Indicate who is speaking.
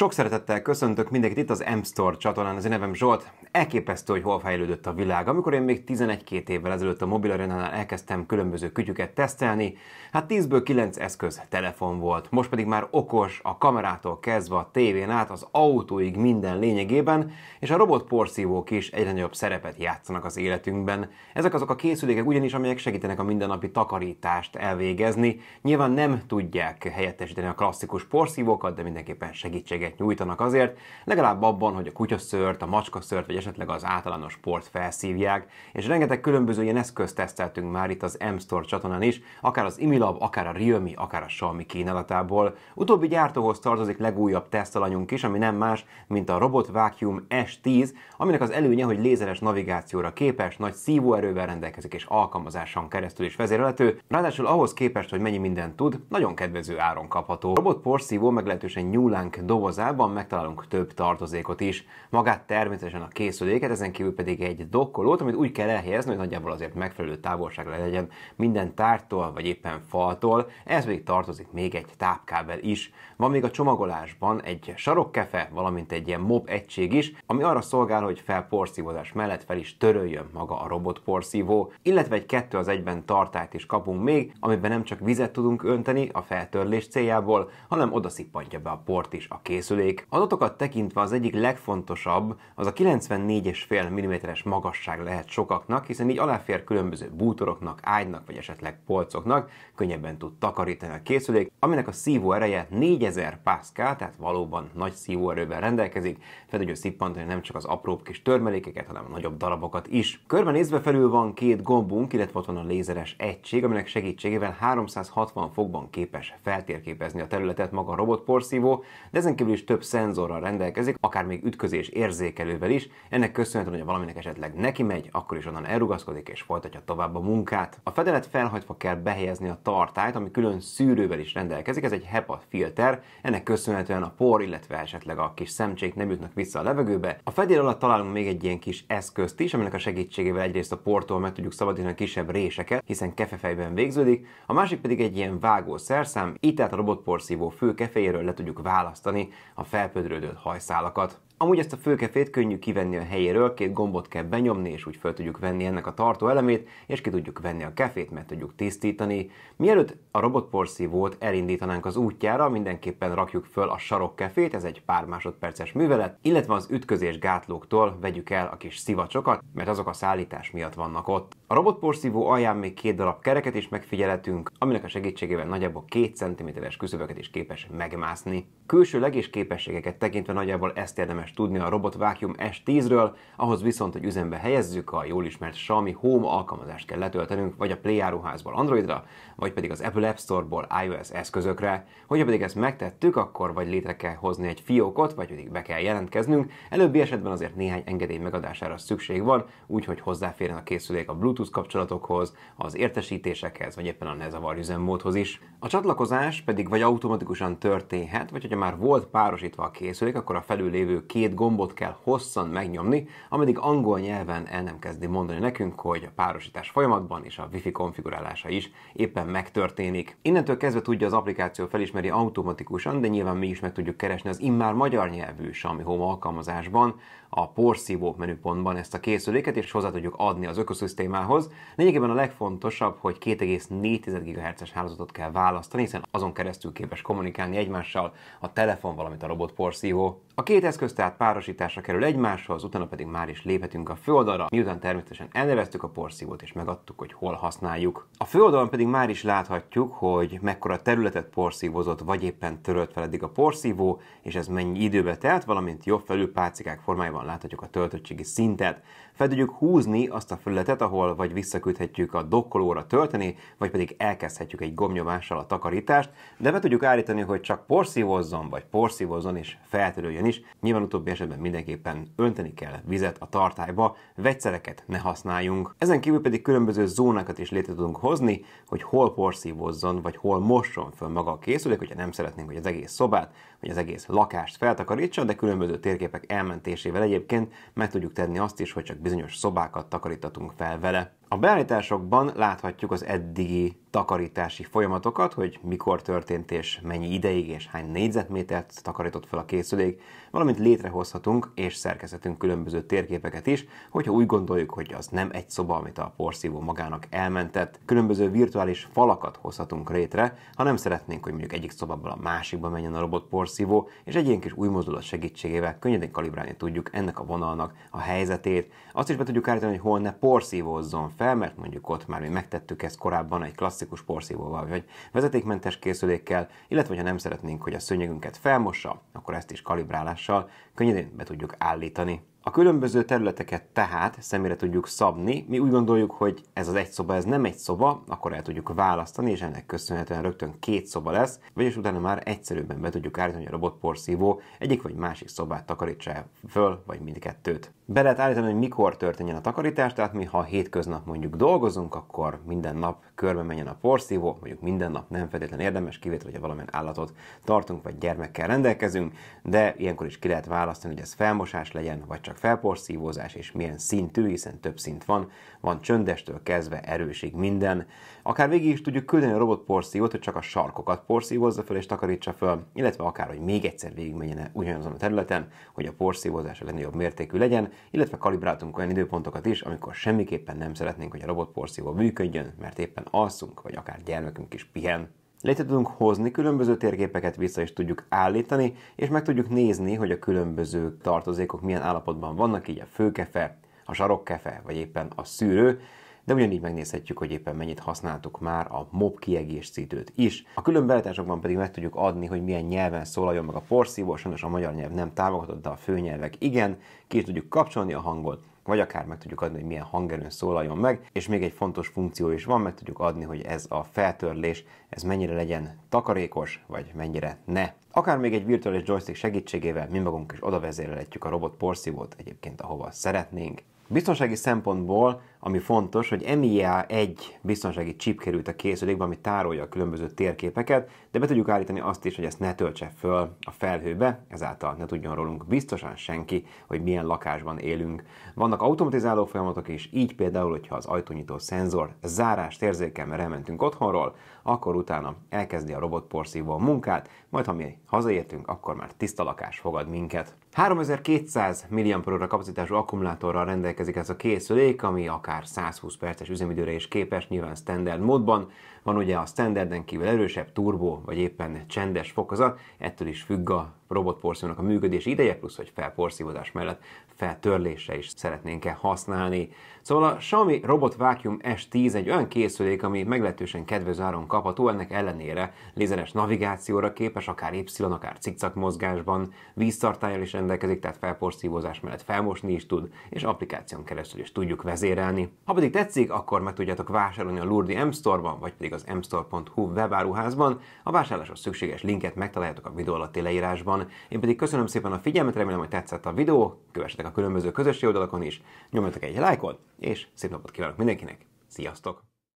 Speaker 1: Sok szeretettel köszöntök mindenkit itt az M-Store csatornán, az én nevem Zsolt. Elképesztő, hogy hol fejlődött a világ. Amikor én még 11-2 évvel ezelőtt a mobil arénánál elkezdtem különböző kütyüket tesztelni, hát 10-ből 9 eszköz telefon volt. Most pedig már okos, a kamerától kezdve a tévén át, az autóig minden lényegében, és a porszívók is egyre nagyobb szerepet játszanak az életünkben. Ezek azok a készülékek ugyanis, amelyek segítenek a mindennapi takarítást elvégezni. Nyilván nem tudják helyettesíteni a klasszikus porszívókat, de mindenképpen segítséget segítséget nyújtanak azért, legalább abban, hogy a kutyaszört, a macskaszört, vagy esetleg az általános sport felszívják, és rengeteg különböző ilyen eszközt teszteltünk már itt az M-Store csatornán is, akár az Imilab, akár a Realme, akár a Xiaomi kínálatából. Utóbbi gyártóhoz tartozik legújabb tesztalanyunk is, ami nem más, mint a Robot Vacuum S10, aminek az előnye, hogy lézeres navigációra képes, nagy szívóerővel rendelkezik és alkalmazáson keresztül is vezérelhető, ráadásul ahhoz képest, hogy mennyi mindent tud, nagyon kedvező áron kapható. A robot porszívó meglehetősen nyúlánk doboz tartozában megtalálunk több tartozékot is, magát természetesen a készüléket, ezen kívül pedig egy dokkolót, amit úgy kell elhelyezni, hogy nagyjából azért megfelelő távolságra legyen minden tártól vagy éppen faltól, ez pedig tartozik még egy tápkábel is. Van még a csomagolásban egy sarokkefe, valamint egy ilyen mob egység is, ami arra szolgál, hogy felporszívozás mellett fel is töröljön maga a robotporszívó, illetve egy kettő az egyben tartályt is kapunk még, amiben nem csak vizet tudunk önteni a feltörlés céljából, hanem szippantja be a port is a kész készülék. Adatokat tekintve az egyik legfontosabb, az a 94,5 mm-es magasság lehet sokaknak, hiszen így aláfér különböző bútoroknak, ágynak vagy esetleg polcoknak, könnyebben tud takarítani a készülék, aminek a szívó ereje 4000 pászkál, tehát valóban nagy szívóerővel rendelkezik, fel tudja szippantani nem csak az apróbb kis törmelékeket, hanem a nagyobb darabokat is. Körbenézve felül van két gombunk, illetve ott van a lézeres egység, aminek segítségével 360 fokban képes feltérképezni a területet maga a robotporszívó, de ezen kívül kívül is több szenzorral rendelkezik, akár még ütközés érzékelővel is. Ennek köszönhetően, hogy valaminek esetleg neki megy, akkor is onnan elrugaszkodik és folytatja tovább a munkát. A fedelet felhagyva kell behelyezni a tartályt, ami külön szűrővel is rendelkezik, ez egy HEPA filter, ennek köszönhetően a por, illetve esetleg a kis szemcsék nem jutnak vissza a levegőbe. A fedél alatt találunk még egy ilyen kis eszközt is, aminek a segítségével egyrészt a portól meg tudjuk szabadítani a kisebb réseket, hiszen kefefejben végződik, a másik pedig egy ilyen vágó szerszám, itt tehát a robotporszívó fő kefejéről le tudjuk választani a felpödrődött hajszálakat. Amúgy ezt a főkefét könnyű kivenni a helyéről, két gombot kell benyomni, és úgy fel tudjuk venni ennek a tartó elemét, és ki tudjuk venni a kefét, meg tudjuk tisztítani. Mielőtt a robotporszívót elindítanánk az útjára, mindenképpen rakjuk föl a sarokkefét, ez egy pár másodperces művelet, illetve az ütközés gátlóktól vegyük el a kis szivacsokat, mert azok a szállítás miatt vannak ott. A robotporszívó alján még két darab kereket is megfigyelhetünk, aminek a segítségével nagyjából 2 cm-es küszöböket is képes megmászni külső és képességeket tekintve nagyjából ezt érdemes tudni a Robot Vacuum S10-ről, ahhoz viszont, hogy üzembe helyezzük, a jól ismert Xiaomi Home alkalmazást kell letöltenünk, vagy a Play áruházból Androidra, vagy pedig az Apple App Store-ból iOS eszközökre. Hogyha pedig ezt megtettük, akkor vagy létre kell hozni egy fiókot, vagy pedig be kell jelentkeznünk. Előbbi esetben azért néhány engedély megadására szükség van, úgyhogy hozzáférjen a készülék a Bluetooth kapcsolatokhoz, az értesítésekhez, vagy éppen a ne zavar üzemmódhoz is. A csatlakozás pedig vagy automatikusan történhet, vagy hogyha már volt párosítva a készülék, akkor a felül lévő két gombot kell hosszan megnyomni, ameddig angol nyelven el nem kezdi mondani nekünk, hogy a párosítás folyamatban és a wifi konfigurálása is éppen megtörténik. Innentől kezdve tudja az applikáció felismeri automatikusan, de nyilván mi is meg tudjuk keresni az immár magyar nyelvű Xiaomi Home alkalmazásban, a porszívó menüpontban ezt a készüléket, és hozzá tudjuk adni az ökoszisztémához. Lényegében a legfontosabb, hogy 2,4 GHz-es hálózatot kell választani, hiszen azon keresztül képes kommunikálni egymással a a telefon, valamint a robot porszívó. A két eszköz tehát párosításra kerül egymáshoz, utána pedig már is léphetünk a földalra, miután természetesen elneveztük a porszívót és megadtuk, hogy hol használjuk. A földalon pedig már is láthatjuk, hogy mekkora területet porszívozott, vagy éppen törölt fel eddig a porszívó, és ez mennyi időbe telt, valamint jobb felül pálcikák formájában láthatjuk a töltöttségi szintet fel tudjuk húzni azt a felületet, ahol vagy visszaküldhetjük a dokkolóra tölteni, vagy pedig elkezdhetjük egy gomnyomással a takarítást, de be tudjuk állítani, hogy csak porszívozzon, vagy porszívozzon és feltörüljön is. Nyilván utóbbi esetben mindenképpen önteni kell vizet a tartályba, vegyszereket ne használjunk. Ezen kívül pedig különböző zónákat is létre tudunk hozni, hogy hol porszívozzon, vagy hol mosson föl maga a készülék, hogyha nem szeretnénk, hogy az egész szobát, vagy az egész lakást feltakarítsa, de különböző térképek elmentésével egyébként meg tudjuk tenni azt is, hogy csak bizonyos szobákat takarítatunk fel vele. A beállításokban láthatjuk az eddigi takarítási folyamatokat, hogy mikor történt és mennyi ideig és hány négyzetmétert takarított fel a készülék, valamint létrehozhatunk és szerkezhetünk különböző térképeket is, hogyha úgy gondoljuk, hogy az nem egy szoba, amit a porszívó magának elmentett. Különböző virtuális falakat hozhatunk létre, ha nem szeretnénk, hogy mondjuk egyik szobából a másikba menjen a robot porszívó, és egy ilyen kis új mozdulat segítségével könnyedén kalibrálni tudjuk ennek a vonalnak a helyzetét. Azt is be tudjuk állítani, hogy hol ne porszívózzon fel, mert mondjuk ott már mi megtettük ezt korábban egy klasszikus porszívóval, vagy vezetékmentes készülékkel, illetve ha nem szeretnénk, hogy a szőnyegünket felmossa, akkor ezt is kalibrálással könnyedén be tudjuk állítani. A különböző területeket tehát személyre tudjuk szabni. Mi úgy gondoljuk, hogy ez az egy szoba, ez nem egy szoba, akkor el tudjuk választani, és ennek köszönhetően rögtön két szoba lesz, vagyis utána már egyszerűbben be tudjuk állítani, hogy a robotporszívó egyik vagy másik szobát takarítsa föl, vagy mindkettőt. Be lehet állítani, hogy mikor történjen a takarítás, tehát mi ha hétköznap mondjuk dolgozunk, akkor minden nap körbe menjen a porszívó, mondjuk minden nap nem feltétlenül érdemes, kivétel, hogyha valamilyen állatot tartunk, vagy gyermekkel rendelkezünk, de ilyenkor is ki lehet választani, hogy ez felmosás legyen, vagy csak felporszívózás és milyen szintű, hiszen több szint van, van csöndestől kezdve erősig minden. Akár végig is tudjuk küldeni a robotporszívót, hogy csak a sarkokat porszívózza fel és takarítsa fel, illetve akár, hogy még egyszer végigmenjen ugyanazon a területen, hogy a porszívózás a legnagyobb mértékű legyen, illetve kalibráltunk olyan időpontokat is, amikor semmiképpen nem szeretnénk, hogy a robotporszívó működjön, mert éppen alszunk, vagy akár gyermekünk is pihen. Létre tudunk hozni különböző térképeket, vissza is tudjuk állítani, és meg tudjuk nézni, hogy a különböző tartozékok milyen állapotban vannak, így a főkefe, a sarokkefe, vagy éppen a szűrő, de ugyanígy megnézhetjük, hogy éppen mennyit használtuk már a mob kiegészítőt is. A külön beállításokban pedig meg tudjuk adni, hogy milyen nyelven szólaljon meg a porszívó, sajnos a magyar nyelv nem támogatott, de a főnyelvek igen, ki tudjuk kapcsolni a hangot, vagy akár meg tudjuk adni, hogy milyen hangerőn szólaljon meg, és még egy fontos funkció is van, meg tudjuk adni, hogy ez a feltörlés, ez mennyire legyen takarékos, vagy mennyire ne. Akár még egy virtuális joystick segítségével mi magunk is odavezérelhetjük a robot porszívót egyébként ahova szeretnénk. Biztonsági szempontból ami fontos, hogy mia egy biztonsági chip került a készülékbe, ami tárolja a különböző térképeket, de be tudjuk állítani azt is, hogy ezt ne töltse föl a felhőbe, ezáltal ne tudjon rólunk biztosan senki, hogy milyen lakásban élünk. Vannak automatizáló folyamatok is, így például, hogyha az ajtónyitó szenzor zárást érzékel, mert elmentünk otthonról, akkor utána elkezdi a robot porszívó a munkát, majd ha mi hazaértünk, akkor már tiszta lakás fogad minket. 3200 mAh kapacitású akkumulátorral rendelkezik ez a készülék, ami a akár 120 perces üzemidőre is képes, nyilván standard módban. Van ugye a standarden kívül erősebb turbo, vagy éppen csendes fokozat, ettől is függ a robotporszívónak a működés ideje, plusz, hogy felporszívózás mellett feltörlése is szeretnénk-e használni. Szóval a Xiaomi Robot Vacuum S10 egy olyan készülék, ami meglehetősen kedvező áron kapható, ennek ellenére lézeres navigációra képes, akár Y, akár cikcak mozgásban, víztartályjal is rendelkezik, tehát felporszívózás mellett felmosni is tud, és applikáción keresztül is tudjuk vezérelni. Ha pedig tetszik, akkor meg tudjátok vásárolni a Lurdi M Store-ban, vagy pedig az mstore.hu webáruházban. A vásárláshoz szükséges linket megtaláljátok a videó alatti leírásban van. Én pedig köszönöm szépen a figyelmet, remélem, hogy tetszett a videó, kövessetek a különböző közösségi oldalakon is, nyomjatok egy lájkot, és szép napot kívánok mindenkinek! Sziasztok!